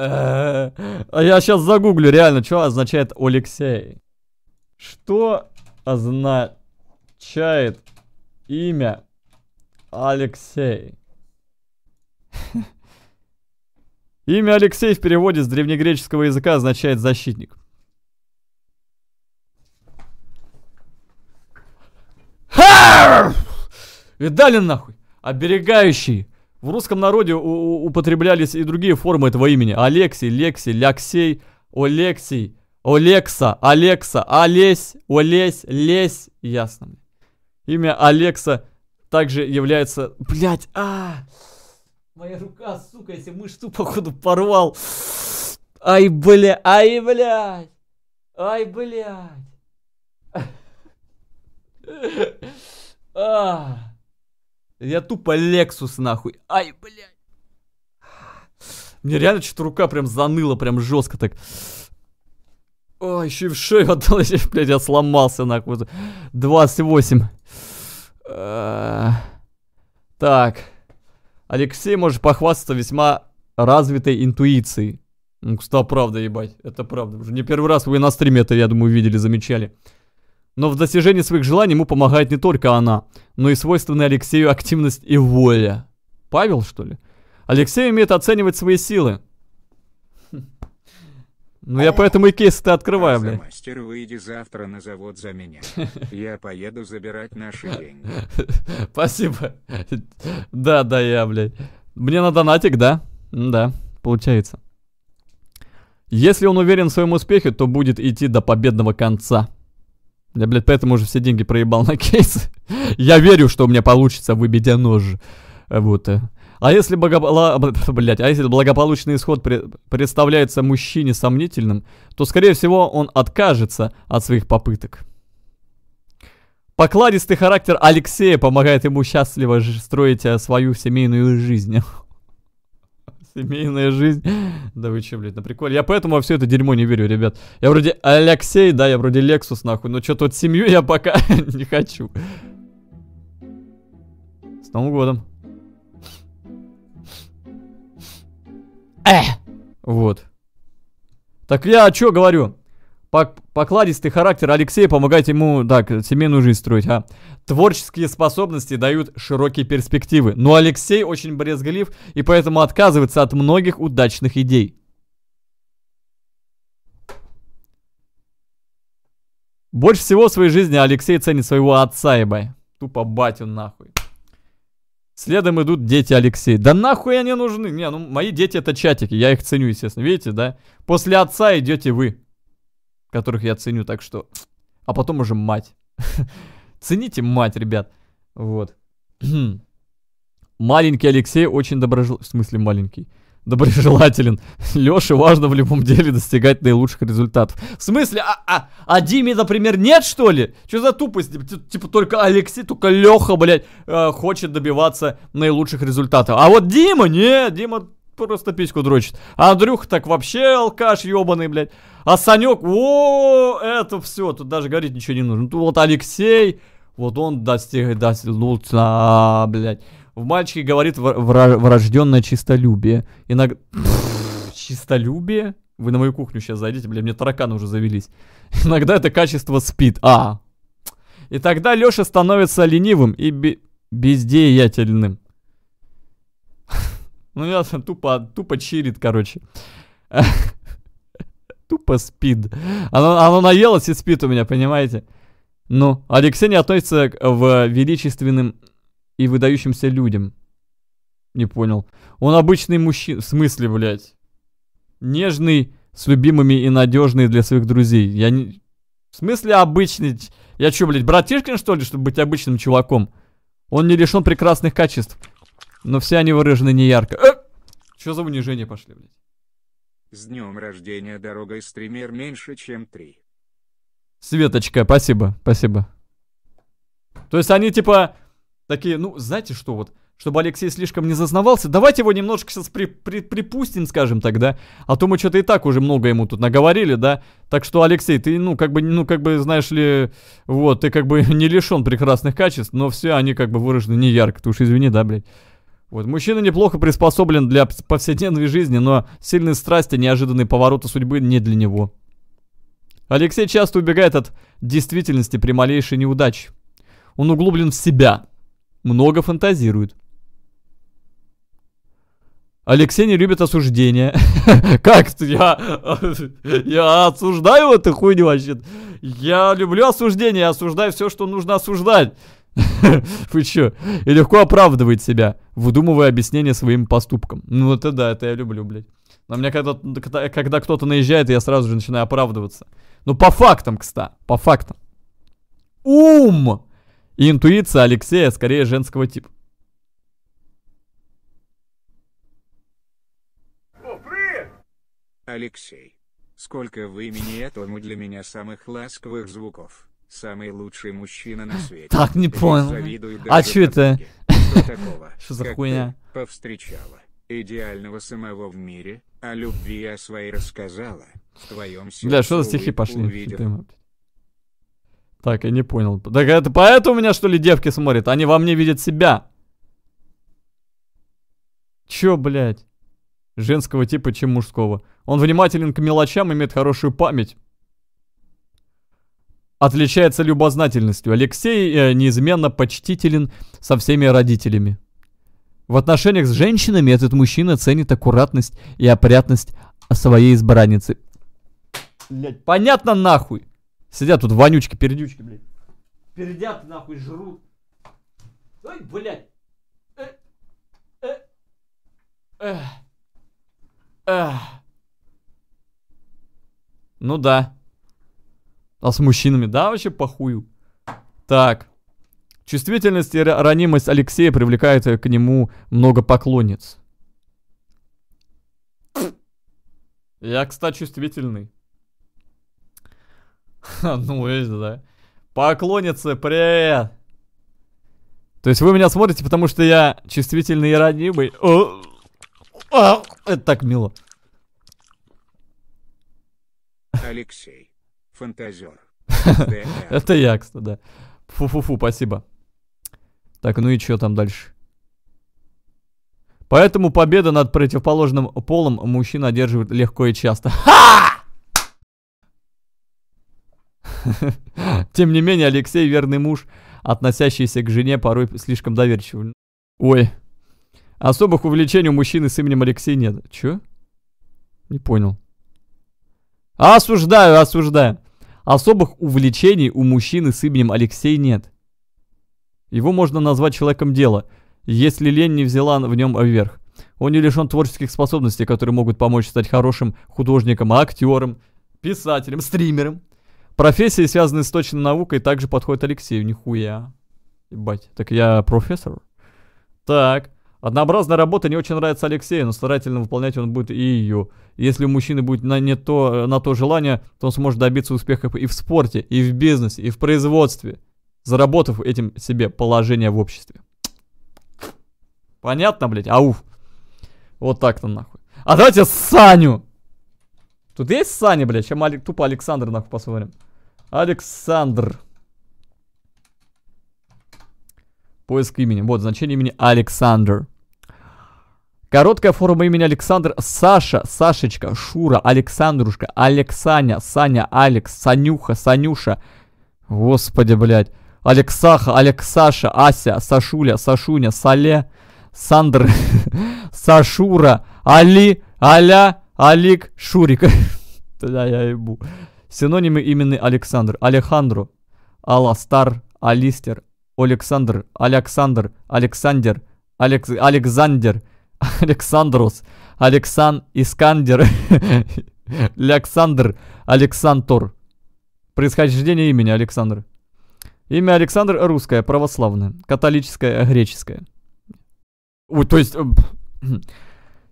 А я сейчас загуглю, реально, что означает Алексей. Что означает имя Алексей? Имя Алексей в переводе с древнегреческого языка означает «защитник». Видали нахуй? Оберегающий в русском народе употреблялись и другие формы этого имени. Алексей, Лекси, Ляксей, Олексий, Олекса, Алекса, Олесь, Олесь, Лесь. Ясно. Имя Алекса также является... Блять, а, Моя рука, сука, если мышцу, походу, порвал. Ай, бля, ай, блядь. Ай, блядь. А. Я тупо Лексус нахуй. Ай, блядь. Мне реально что-то рука прям заныла, прям жестко так. Ой, еще и в шею отдал, блядь, я сломался нахуй. 28. Э, так. Алексей может похвастаться весьма развитой интуицией. Ну, кстати, правда, ебать, это правда. Уже не первый раз вы на стриме это, я думаю, видели, замечали. Но в достижении своих желаний ему помогает не только она, но и свойственная Алексею активность и воля. Павел, что ли? Алексей умеет оценивать свои силы. Ну я поэтому и кейсы-то открываю, блядь. Мастер, выйди завтра на завод за меня. Я поеду забирать наши деньги. Спасибо. Да, да, я, блядь. Мне на донатик, да? Да, получается. Если он уверен в своем успехе, то будет идти до победного конца. Я, блядь, поэтому уже все деньги проебал на кейс. Я верю, что у меня получится выбить нож. Вот. А если, благопол... А, блядь, а если благополучный исход представляется мужчине сомнительным, то, скорее всего, он откажется от своих попыток. Покладистый характер Алексея помогает ему счастливо строить э, свою семейную жизнь. Семейная жизнь. Да вы че, блядь, на приколе. Я поэтому во все это дерьмо не верю, ребят. Я вроде Алексей, да, я вроде Лексус, нахуй. Но что тут семью я пока не хочу. С Новым годом. Э! Вот. Так я что говорю? покладистый характер Алексея помогает ему, так, семейную жизнь строить, а. Творческие способности дают широкие перспективы, но Алексей очень брезглив и поэтому отказывается от многих удачных идей. Больше всего в своей жизни Алексей ценит своего отца, ебай. Тупо батю нахуй. Следом идут дети Алексея. Да нахуй они нужны? Не, ну мои дети это чатики, я их ценю, естественно. Видите, да? После отца идете вы которых я ценю, так что... А потом уже мать. Цените мать, ребят. Вот. маленький Алексей очень доброжелателен. В смысле маленький? Доброжелателен. Лёше важно в любом деле достигать наилучших результатов. В смысле? А, а, а Диме, например, нет, что ли? Что за тупость? Типа, типа, типа только Алексей, только Лёха, блядь, э, хочет добиваться наилучших результатов. А вот Дима, нет, Дима просто письку дрочит. А Андрюх так вообще алкаш ебаный, блядь. А Санек, о, это все, тут даже говорить ничего не нужно. Тут вот Алексей, вот он достиг, достигнул, а, блядь. В мальчике говорит врожденное чистолюбие. Иногда... чистолюбие? Вы на мою кухню сейчас зайдите, блядь, мне тараканы уже завелись. Иногда это качество спит. А. И тогда Лёша становится ленивым и бездеятельным. Ну, я тупо, тупо чирит, короче. Тупо спит. Оно, оно наелось и спит у меня, понимаете? Ну, Алексей не относится к, в величественным и выдающимся людям. Не понял. Он обычный мужчина. В смысле, блядь? Нежный, с любимыми и надежный для своих друзей. Я не... В смысле обычный? Я чё, блядь, братишкин, что ли, чтобы быть обычным чуваком? Он не лишен прекрасных качеств но все они выражены не ярко. А! Э! Что за унижение пошли, блядь? С днем рождения, дорогой стример, меньше, чем три. Светочка, спасибо, спасибо. То есть они типа такие, ну, знаете что, вот, чтобы Алексей слишком не зазнавался, давайте его немножко сейчас при, при, припустим, скажем так, да? А то мы что-то и так уже много ему тут наговорили, да? Так что, Алексей, ты, ну, как бы, ну, как бы, знаешь ли, вот, ты как бы не лишен прекрасных качеств, но все они как бы выражены не ярко, ты уж извини, да, блядь? Вот, мужчина неплохо приспособлен для повседневной жизни, но сильные страсти, неожиданные повороты судьбы не для него. Алексей часто убегает от действительности при малейшей неудаче. Он углублен в себя, много фантазирует. Алексей не любит осуждения. Как ты? Я, я осуждаю эту хуйню вообще. Я люблю осуждение, осуждаю все, что нужно осуждать. Вы что? И легко оправдывает себя выдумывая объяснение своим поступкам. Ну это да, это я люблю, блядь. Но мне когда, когда, кто-то наезжает, я сразу же начинаю оправдываться. Ну по фактам, кста, по фактам. Ум и интуиция Алексея скорее женского типа. Алексей, сколько вы меня этому для меня самых ласковых звуков. Самый лучший мужчина на свете. Так, не понял. А что это? что такого, что за хуйня? повстречала идеального самого в мире, о любви о своей рассказала, в твоем сердце Бля, что за стихи пошли? Типа, так, я не понял. Так это поэтому меня, что ли, девки смотрят? Они во мне видят себя. Чё, блядь? Женского типа, чем мужского. Он внимателен к мелочам, имеет хорошую память отличается любознательностью. Алексей э, неизменно почтителен со всеми родителями. В отношениях с женщинами этот мужчина ценит аккуратность и опрятность своей избранницы. Блять, понятно нахуй. Сидят тут вонючки, передючки, блядь. Пердят нахуй, жрут. Ой, блядь. э, э, э. э. Ну да. А с мужчинами, да, вообще похую. Так. Чувствительность и ранимость Алексея привлекает э, к нему много поклонниц. Я, кстати, чувствительный. Ха, ну, видите, да. Поклонницы, привет! То есть вы меня смотрите, потому что я чувствительный и ранимый. О, о, а! это так мило. Алексей. Фантазер. Это я, кстати, да. Фу-фу-фу, спасибо. Так, ну и что там дальше? Поэтому победа над противоположным полом мужчина одерживает легко и часто. Тем не менее, Алексей верный муж, относящийся к жене порой слишком доверчиво. Ой. Особых увлечений у мужчины с именем Алексей нет. Чё? Не понял. Осуждаю, осуждаю. Особых увлечений у мужчины с именем Алексей нет. Его можно назвать человеком дела, если лень не взяла в нем вверх. Он не лишен творческих способностей, которые могут помочь стать хорошим художником, актером, писателем, стримером. Профессии, связанные с точной наукой, также подходят Алексею. Нихуя. Ебать, так я профессор? Так. Однообразная работа не очень нравится Алексею, но старательно выполнять он будет и ее. Если у мужчины будет на, не то, э, на то желание, то он сможет добиться успеха и в спорте, и в бизнесе, и в производстве, заработав этим себе положение в обществе. Понятно, блядь? Ауф. Вот так-то нахуй. А давайте Саню! Тут есть Саня, блядь? Чем Алек... тупо Александр нахуй посмотрим. Александр. Поиск имени. Вот, значение имени Александр. Короткая форма имени Александр. Саша, Сашечка, Шура, Александрушка, Алексаня, Саня, Алекс, Санюха, Санюша. Господи, блядь. Алексаха, Алексаша, Ася, Сашуля, Сашуня, Сале, Сандр, Сашура, Али, Аля, Алик, Шурик. Да, я ебу. Синонимы имени Александр. Алехандро, Аластар, Алистер, Александр, Александр, Александр, Алекс, Александр, Александрос, Алексан, Искандер, Александр, Александр. Происхождение имени Александр. Имя Александр русское, православное, католическое, греческое. Ой, то есть...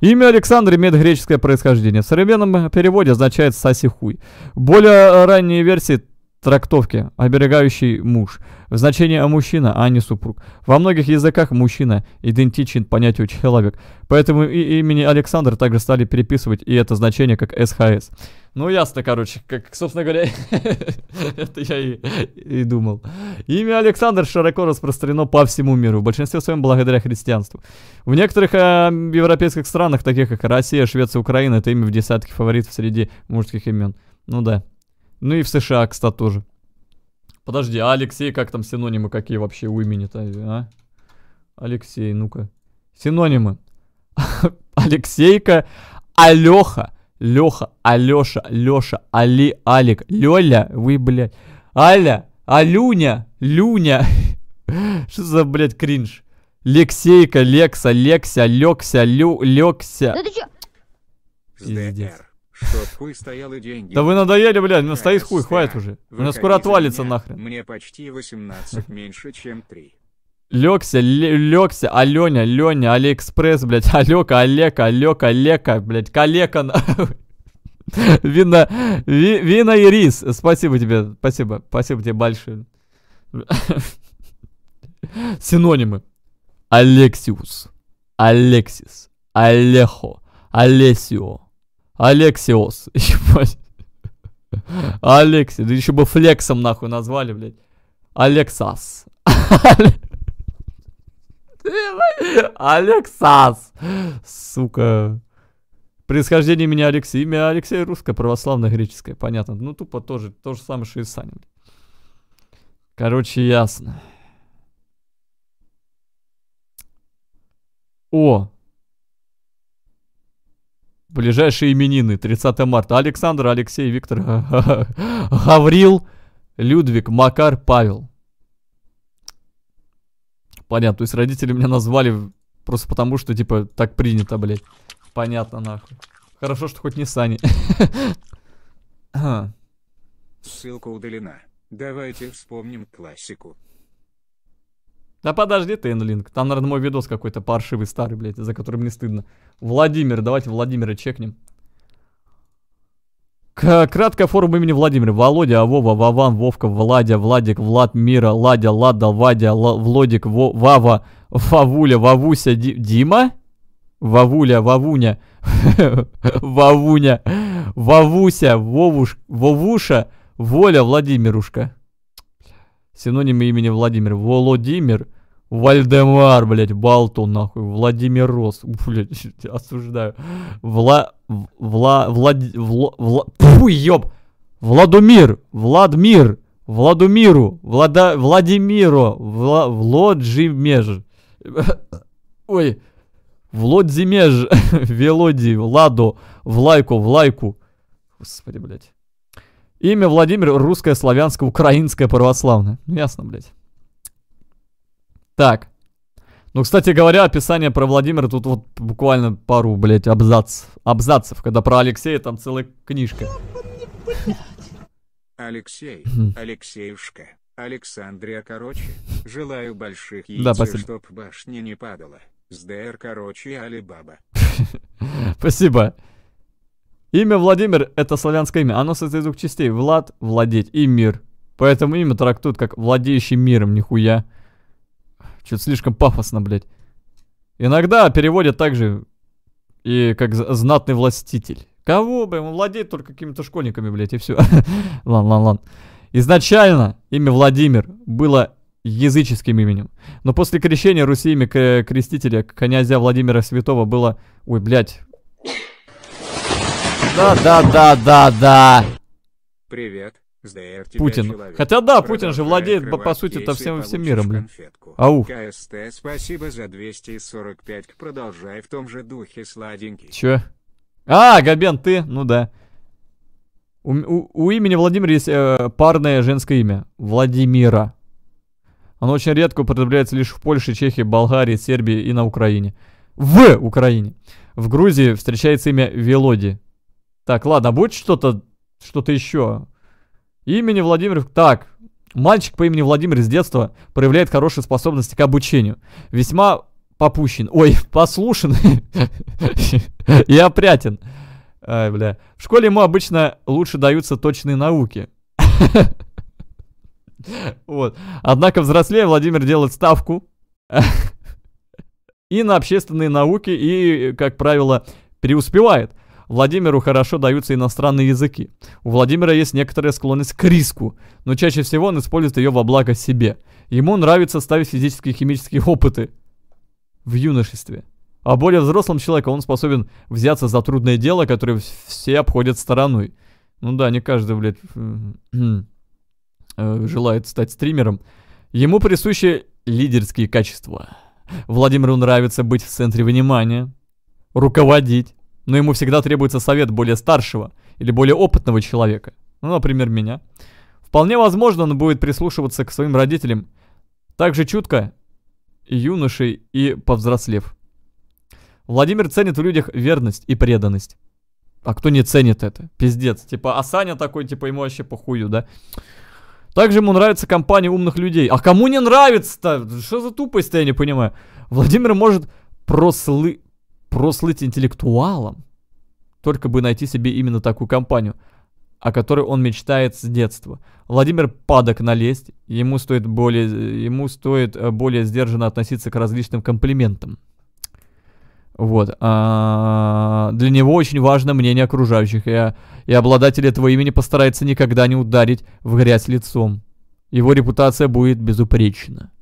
Имя Александр имеет греческое происхождение. В современном переводе означает «сасихуй». Более ранние версии трактовке «оберегающий муж», в значении «а «мужчина», а не «супруг». Во многих языках «мужчина» идентичен понятию «человек», поэтому и имени Александр также стали переписывать и это значение как «СХС». Ну, ясно, короче, как, собственно говоря, это я и, и думал. Имя Александр широко распространено по всему миру, в большинстве своем благодаря христианству. В некоторых э, европейских странах, таких как Россия, Швеция, Украина, это имя в десятке фаворитов среди мужских имен. Ну да. Ну и в США, кстати, тоже. Подожди, а Алексей, как там синонимы какие вообще у имени-то, а? Алексей, ну-ка. Синонимы. Алексейка, Алёха, Лёха, Алёша, Лёша, Али, Алик, Лёля, вы, блядь, Аля, Алюня, Люня. Что за, блядь, кринж? Лексейка, Лекса, Лекся, Лёкся, Лю, Лёкся. Да ты чё? Чтоб хуй стоял и деньги. Да вы надоели, блядь, на стоит э, хуй, хватит уже. Она скоро отвалится нахрен. Мне почти 18, меньше, чем 3. Лёкся, лёкся, Алёня, Лёня, Алиэкспресс, блядь, Алёка, Олега, Алёка, Лека, блядь, Калека, нахуй. Вина, вина и рис. Спасибо тебе, спасибо, спасибо тебе большое. Синонимы. Алексиус, Алексис, Алехо, Олесио. Алексиос. Алекси, да еще бы флексом нахуй назвали, блядь. Алексас. Алексас. Сука. Происхождение меня Алексей. Имя Алексей русское, православное, греческое. Понятно. Ну, тупо тоже. То же самое, что и Санин. Короче, ясно. О, Ближайшие именины. 30 марта. Александр, Алексей, Виктор, Гаврил, Людвиг, Макар, Павел. Понятно. То есть родители меня назвали просто потому, что, типа, так принято, блядь. Понятно, нахуй. Хорошо, что хоть не Сани. Ссылка удалена. Давайте вспомним классику. Да подожди ты, Энлинг. Там, наверное, мой видос какой-то паршивый, старый, блядь, за которым не стыдно. Владимир, давайте Владимира чекнем. К Кратко форум имени Владимир. Володя, а Вова, Вован, Вовка, Владя, Владик, Влад, Мира, Ладя, Лада, Вадя, Л Влодик, Во Вава, Вавуля, Вавуся, Ди Дима? Вавуля, Вавуня, Вавуня, Вавуся, Вовуш, Вовуша, Воля, Владимирушка. Синонимы имени Владимир. Володимир, Вальдемар, блядь, Балту, нахуй. Владимир Рос. Блядь, осуждаю. Вла... Вла... Влад... Вла... Вла... Фу, ёб! Владумир! Владмир! Владумиру! Влада... Владимиру! Вла... Владжимеж! Ой! Владзимеж! Велоди! Владо! Влайку! Влайку! Господи, блядь. Имя Владимир, русское, славянское, украинское, православное. Ну, ясно, блядь. Так. Ну, кстати говоря, описание про Владимира тут вот буквально пару, блядь, абзац, абзацев, когда про Алексея там целая книжка. Алексей, Алексеюшка, Александрия, короче, желаю больших яиц, да, спасибо. чтоб башня не падала. СДР, короче, Алибаба. Спасибо. Имя Владимир — это славянское имя. Оно состоит из двух частей. Влад — владеть и мир. Поэтому имя трактуют как владеющий миром, нихуя. Что-то слишком пафосно, блядь. Иногда переводят также и как знатный властитель. Кого, блин, он владеет только какими-то школьниками, блядь, и все. Ладно, ладно, ладно. Изначально имя Владимир было языческим именем. Но после крещения Руси имя крестителя князя Владимира Святого было... Ой, блядь. Да-да-да-да-да. Привет. Путин. Хотя да, Путин же владеет, по сути, то всем всем миром, блин. Ау. КСТ, спасибо за 245, продолжай в том же духе, сладенький. Чё? А, Габен, ты? Ну да. У, у, у имени Владимир есть э, парное женское имя. Владимира. Оно очень редко употребляется лишь в Польше, Чехии, Болгарии, Сербии и на Украине. В Украине. В Грузии встречается имя Велоди. Так, ладно, будет что-то что-то еще Имени Владимир... Так, мальчик по имени Владимир с детства проявляет хорошие способности к обучению. Весьма попущен. Ой, послушен. И опрятен. Ай, бля. В школе ему обычно лучше даются точные науки. Вот. Однако взрослее Владимир делает ставку и на общественные науки, и, как правило, преуспевает – Владимиру хорошо даются иностранные языки. У Владимира есть некоторая склонность к риску, но чаще всего он использует ее во благо себе. Ему нравится ставить физические и химические опыты в юношестве. А более взрослым человеком он способен взяться за трудное дело, которое все обходят стороной. Ну да, не каждый, блядь, э, э, желает стать стримером. Ему присущи лидерские качества. Владимиру нравится быть в центре внимания, руководить, но ему всегда требуется совет более старшего или более опытного человека, ну, например, меня. Вполне возможно, он будет прислушиваться к своим родителям так же чутко, юношей и повзрослев. Владимир ценит в людях верность и преданность. А кто не ценит это? Пиздец. Типа, а Саня такой, типа, ему вообще похую, да? Также ему нравится компания умных людей. А кому не нравится-то? Что за тупость-то, я не понимаю. Владимир может прослы прослыть интеллектуалом, только бы найти себе именно такую компанию, о которой он мечтает с детства. Владимир падок налезть, ему стоит более, ему стоит э, более сдержанно относиться к различным комплиментам. Вот. А, для него очень важно мнение окружающих, и, и обладатель этого имени постарается никогда не ударить в грязь лицом. Его репутация будет безупречна.